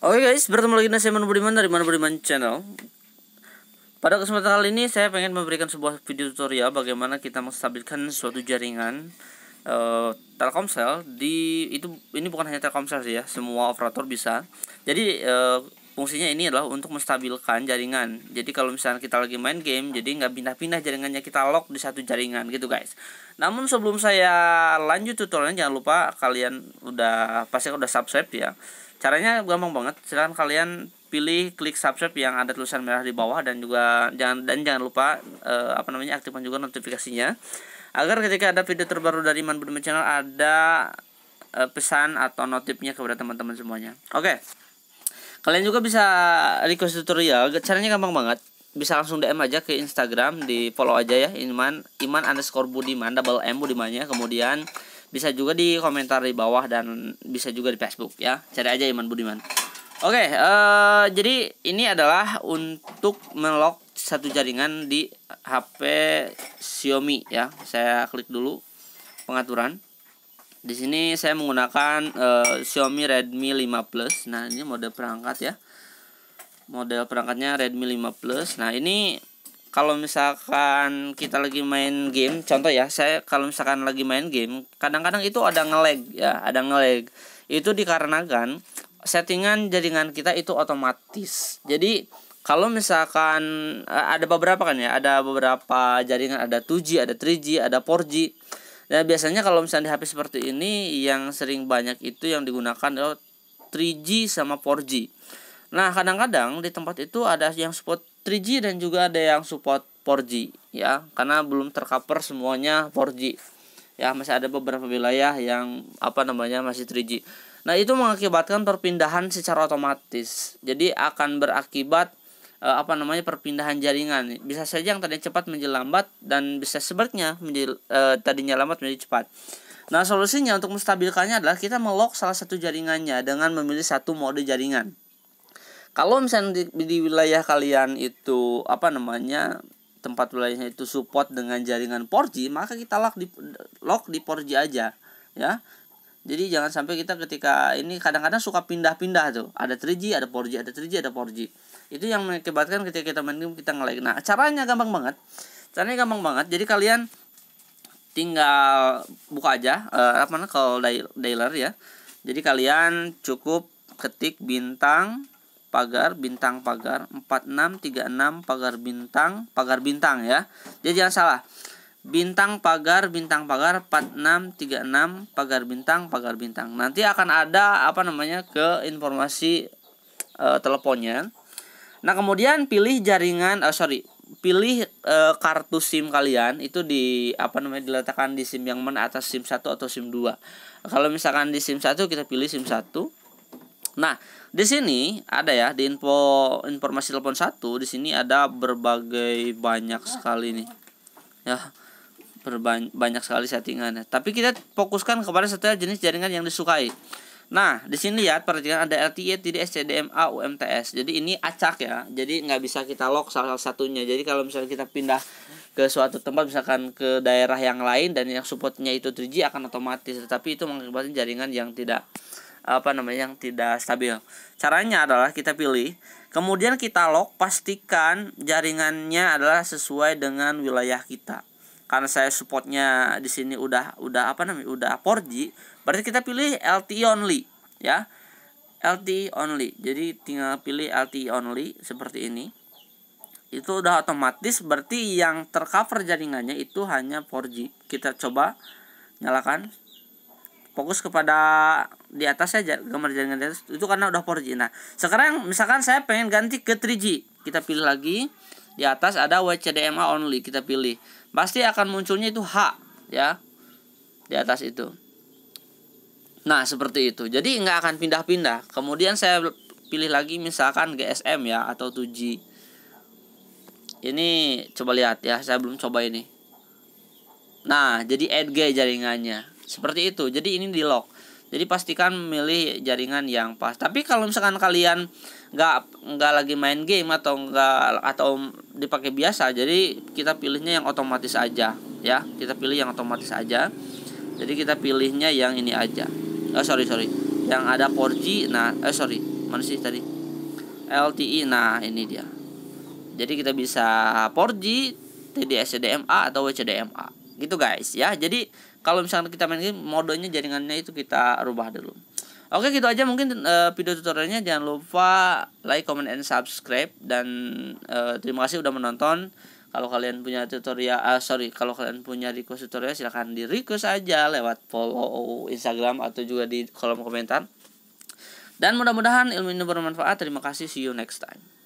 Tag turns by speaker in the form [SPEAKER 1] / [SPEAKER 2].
[SPEAKER 1] Oke okay guys, bertemu lagi dengan saya Budiman dari Manu Budiman Channel Pada kesempatan kali ini saya pengen memberikan sebuah video tutorial bagaimana kita menstabilkan suatu jaringan uh, Telkomsel di itu ini bukan hanya Telkomsel sih ya, semua operator bisa. Jadi uh, fungsinya ini adalah untuk menstabilkan jaringan. Jadi kalau misalnya kita lagi main game, jadi nggak pindah-pindah jaringannya kita lock di satu jaringan gitu guys. Namun sebelum saya lanjut tutorialnya jangan lupa kalian udah pasti udah subscribe ya Caranya gampang banget. Silahkan kalian pilih klik subscribe yang ada tulisan merah di bawah dan juga jangan dan jangan lupa uh, apa namanya aktifkan juga notifikasinya agar ketika ada video terbaru dari Iman Budiman Channel ada uh, pesan atau notifnya kepada teman-teman semuanya. Oke. Okay. Kalian juga bisa request tutorial, caranya gampang banget. Bisa langsung DM aja ke Instagram, di follow aja ya Iman Iman underscore Budiman double M Budimannya kemudian bisa juga di komentar di bawah dan bisa juga di Facebook ya cari aja Iman Budiman oke okay, uh, eh, jadi ini adalah untuk melok satu jaringan di HP Xiaomi ya saya klik dulu pengaturan di sini saya menggunakan uh, Xiaomi Redmi 5 Plus nah ini mode perangkat ya model perangkatnya Redmi 5 Plus nah ini kalau misalkan kita lagi main game contoh ya saya kalau misalkan lagi main game kadang-kadang itu ada ngeleg, ya ada ngeleg. itu dikarenakan settingan jaringan kita itu otomatis jadi kalau misalkan eh, ada beberapa kan ya ada beberapa jaringan ada 2G ada 3G ada 4G nah biasanya kalau misalnya di HP seperti ini yang sering banyak itu yang digunakan adalah 3G sama 4G Nah, kadang-kadang di tempat itu ada yang support 3G dan juga ada yang support 4G ya, karena belum tercover semuanya 4G. Ya, masih ada beberapa wilayah yang apa namanya masih 3G. Nah, itu mengakibatkan perpindahan secara otomatis. Jadi akan berakibat eh, apa namanya perpindahan jaringan. Bisa saja yang tadi cepat menjadi lambat dan bisa sebaliknya menjadi e, tadinya lambat menjadi cepat. Nah, solusinya untuk menstabilkannya adalah kita melok salah satu jaringannya dengan memilih satu mode jaringan. Kalau misalnya di, di wilayah kalian itu apa namanya tempat wilayahnya itu support dengan jaringan 4G, maka kita lock di lock di 4G aja, ya. Jadi jangan sampai kita ketika ini kadang-kadang suka pindah-pindah tuh. Ada 3G, ada 4G, ada 3G, ada 4G. Itu yang mengakibatkan ketika kita main game kita ngelag. Nah, caranya gampang banget. Caranya gampang banget. Jadi kalian tinggal buka aja uh, apa namanya kalau dialer ya. Jadi kalian cukup ketik bintang pagar bintang pagar 4636 pagar bintang pagar bintang ya jadi jangan salah bintang pagar bintang pagar 4636 pagar bintang pagar bintang nanti akan ada apa namanya ke informasi e, teleponnya nah kemudian pilih jaringan oh, sorry pilih e, kartu SIM kalian itu di apa namanya diletakkan di SIM yang mana atas SIM 1 atau SIM 2 kalau misalkan di SIM 1 kita pilih SIM 1 Nah, di sini ada ya di info informasi telepon satu di sini ada berbagai banyak sekali nih. Ya, berbanyak banyak sekali settingannya. Tapi kita fokuskan kepada setelah jenis jaringan yang disukai. Nah, di sini lihat ya, perhatikan ada LTE, TDS, CDMA, UMTS. Jadi ini acak ya. Jadi nggak bisa kita lock salah satunya. Jadi kalau misalnya kita pindah ke suatu tempat misalkan ke daerah yang lain dan yang supportnya itu 3G akan otomatis. Tetapi itu mengakibatkan jaringan yang tidak apa namanya yang tidak stabil. Caranya adalah kita pilih, kemudian kita lock pastikan jaringannya adalah sesuai dengan wilayah kita. Karena saya supportnya di sini udah udah apa namanya? udah 4G, berarti kita pilih LTE only ya. LTE only. Jadi tinggal pilih LTE only seperti ini. Itu udah otomatis berarti yang tercover jaringannya itu hanya 4G. Kita coba nyalakan fokus kepada di atas saja gambar jaringan di atas itu karena udah 4G. Nah, sekarang misalkan saya pengen ganti ke 3G, kita pilih lagi di atas ada WCDMA only, kita pilih. Pasti akan munculnya itu H ya. Di atas itu. Nah, seperti itu. Jadi nggak akan pindah-pindah. Kemudian saya pilih lagi misalkan GSM ya atau 2G. Ini coba lihat ya, saya belum coba ini. Nah, jadi 8G jaringannya seperti itu jadi ini di lock jadi pastikan memilih jaringan yang pas tapi kalau misalkan kalian nggak nggak lagi main game atau nggak atau dipakai biasa jadi kita pilihnya yang otomatis aja ya kita pilih yang otomatis aja jadi kita pilihnya yang ini aja oh sorry sorry yang ada 4G nah eh sorry mana sih tadi LTE nah ini dia jadi kita bisa 4G TDS CDMA atau WCDMA gitu guys ya jadi kalau misalnya kita main game modenya jaringannya itu kita rubah dulu oke gitu aja mungkin uh, video tutorialnya jangan lupa like comment and subscribe dan uh, terima kasih udah menonton kalau kalian punya tutorial uh, sorry kalau kalian punya request tutorial silahkan di request aja lewat follow instagram atau juga di kolom komentar dan mudah-mudahan ilmu ini bermanfaat terima kasih see you next time